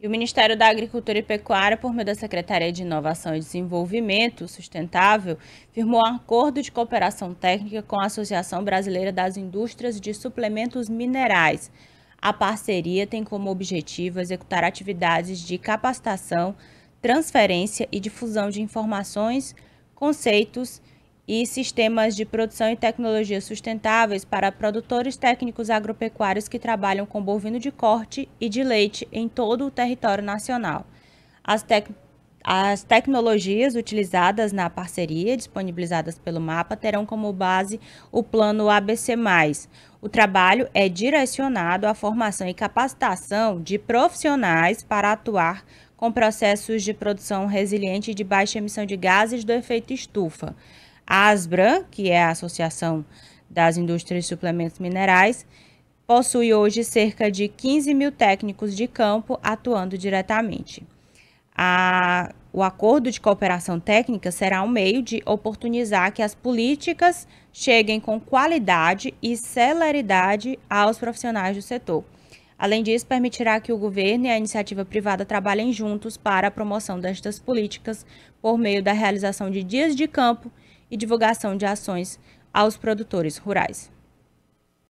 E o Ministério da Agricultura e Pecuária, por meio da Secretaria de Inovação e Desenvolvimento Sustentável, firmou um acordo de cooperação técnica com a Associação Brasileira das Indústrias de Suplementos Minerais. A parceria tem como objetivo executar atividades de capacitação, transferência e difusão de informações, conceitos e e sistemas de produção e tecnologias sustentáveis para produtores técnicos agropecuários que trabalham com bovino de corte e de leite em todo o território nacional. As, tec as tecnologias utilizadas na parceria, disponibilizadas pelo mapa, terão como base o plano ABC. O trabalho é direcionado à formação e capacitação de profissionais para atuar com processos de produção resiliente de baixa emissão de gases do efeito estufa. ASBRA, que é a Associação das Indústrias de Suplementos Minerais, possui hoje cerca de 15 mil técnicos de campo atuando diretamente. A, o acordo de cooperação técnica será um meio de oportunizar que as políticas cheguem com qualidade e celeridade aos profissionais do setor. Além disso, permitirá que o governo e a iniciativa privada trabalhem juntos para a promoção destas políticas por meio da realização de dias de campo e divulgação de ações aos produtores rurais.